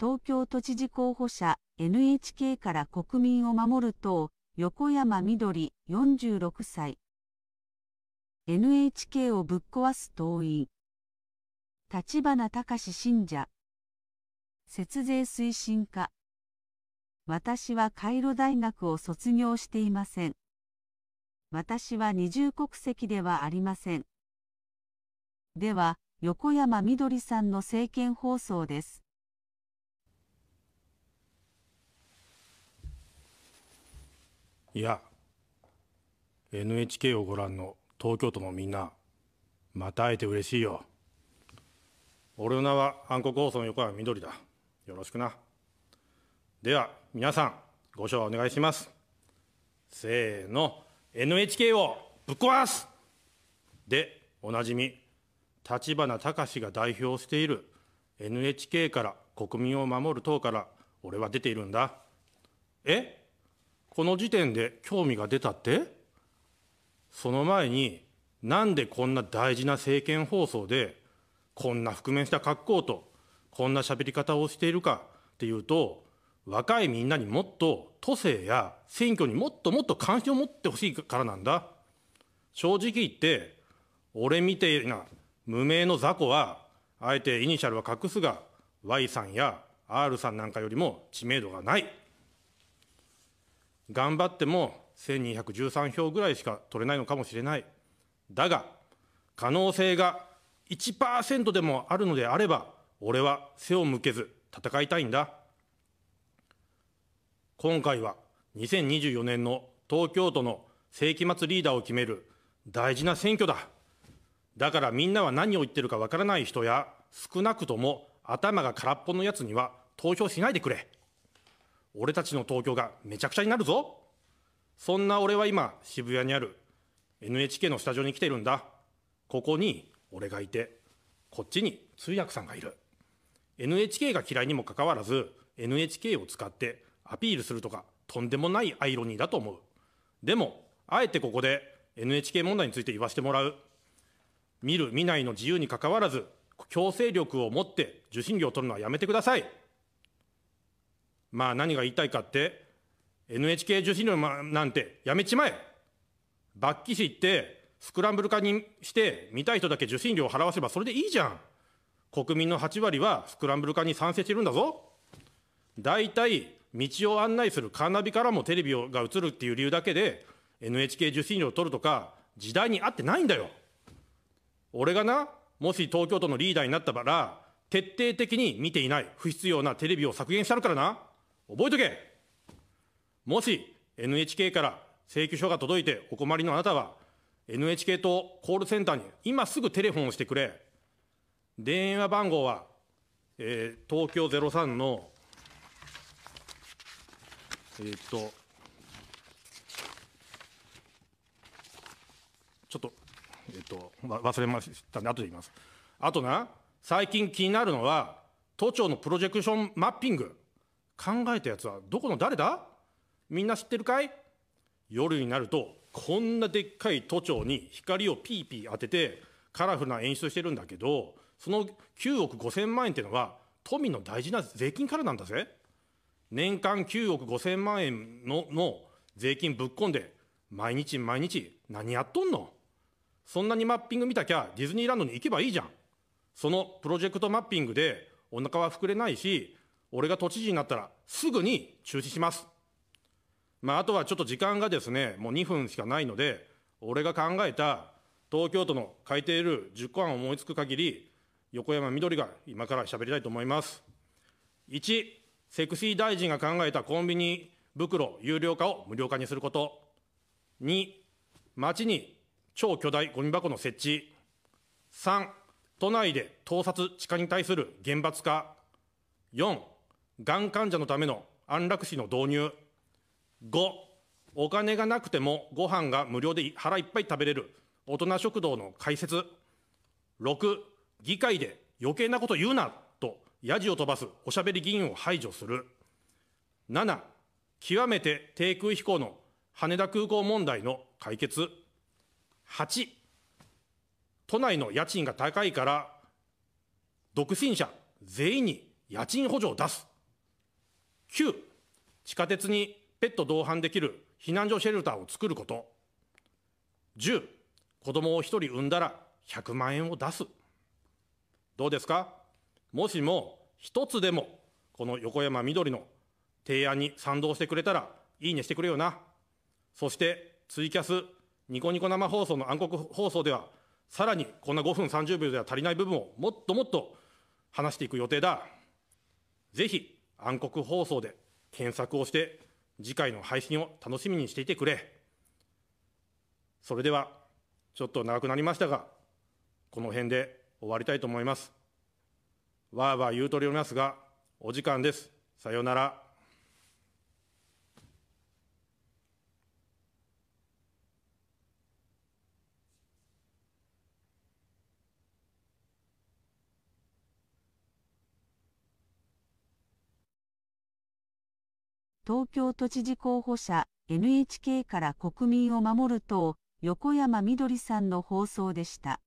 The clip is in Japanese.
東京都知事候補者 NHK から国民を守る党横山みどり46歳 NHK をぶっ壊す党員立花隆信者節税推進課私はカイロ大学を卒業していません私は二重国籍ではありませんでは横山みどりさんの政見放送ですいや NHK をご覧の東京都のみんなまた会えて嬉しいよ俺の名は暗黒放送の横山緑だよろしくなでは皆さんご賞お願いしますせーの NHK をぶっ壊すでおなじみ立花隆が代表している NHK から国民を守る党から俺は出ているんだえこの時点で興味が出たってその前になんでこんな大事な政見放送でこんな覆面した格好とこんな喋り方をしているかっていうと若いみんなにもっと都政や選挙にもっともっと関心を持ってほしいからなんだ正直言って俺みてえな無名の雑魚はあえてイニシャルは隠すが Y さんや R さんなんかよりも知名度がない頑張っても1213票ぐらいしか取れないのかもしれない。だが、可能性が1%でもあるのであれば、俺は背を向けず戦いたいんだ。今回は2024年の東京都の世紀末リーダーを決める大事な選挙だ。だからみんなは何を言ってるかわからない人や、少なくとも頭が空っぽのやつには投票しないでくれ。俺たちの東京がめちゃくちゃになるぞそんな俺は今渋谷にある NHK のスタジオに来てるんだここに俺がいてこっちに通訳さんがいる NHK が嫌いにもかかわらず NHK を使ってアピールするとかとんでもないアイロニーだと思うでもあえてここで NHK 問題について言わせてもらう見る見ないの自由にかかわらず強制力を持って受信料を取るのはやめてくださいまあ何が言いたいかって、NHK 受信料なんてやめちまえ。罰記士って、スクランブル化にして、見たい人だけ受信料を払わせばそれでいいじゃん。国民の8割はスクランブル化に賛成してるんだぞ。大体、道を案内するカーナビからもテレビが映るっていう理由だけで、NHK 受信料を取るとか、時代に合ってないんだよ。俺がな、もし東京都のリーダーになったら、徹底的に見ていない不必要なテレビを削減したるからな。覚えとけもし NHK から請求書が届いてお困りのあなたは NHK とコールセンターに今すぐテレフォンをしてくれ電話番号は、えー、東京03のえー、っとちょっとえっと忘れましたん、ね、後で言いますあとな最近気になるのは都庁のプロジェクションマッピング考えたやつはどこの誰だみんな知ってるかい夜になるとこんなでっかい都庁に光をピーピー当ててカラフルな演出してるんだけどその9億5000万円ってのは都民の大事な税金からなんだぜ年間9億5000万円のの税金ぶっ込んで毎日毎日何やっとんのそんなにマッピング見たきゃディズニーランドに行けばいいじゃんそのプロジェクトマッピングでお腹は膨れないし俺が都知事になったらすぐに中止します。まあ、あとはちょっと時間がですね、もう2分しかないので、俺が考えた東京都の書いている10個案を思いつく限り、横山みどりが今から喋りたいと思います。1、セクシー大臣が考えたコンビニ袋有料化を無料化にすること。2、町に超巨大ゴミ箱の設置。3、都内で盗撮地下に対する厳罰化。4、がん患者のための安楽死の導入、5、お金がなくてもご飯が無料で腹いっぱい食べれる大人食堂の開設、6、議会で余計なこと言うなと、やじを飛ばすおしゃべり議員を排除する、7、極めて低空飛行の羽田空港問題の解決、8、都内の家賃が高いから、独身者全員に家賃補助を出す。9、地下鉄にペット同伴できる避難所シェルターを作ること。10、子供を1人産んだら100万円を出す。どうですかもしも一つでもこの横山みどりの提案に賛同してくれたらいいねしてくれよな。そしてツイキャス、ニコニコ生放送の暗黒放送ではさらにこんな5分30秒では足りない部分をもっともっと話していく予定だ。ぜひ暗黒放送で検索をして次回の配信を楽しみにしていてくれ。それでは、ちょっと長くなりましたが、この辺で終わりたいと思います。わーわー言うとりおりますが、お時間です。さようなら。東京都知事候補者 NHK から国民を守る党横山みどりさんの放送でした。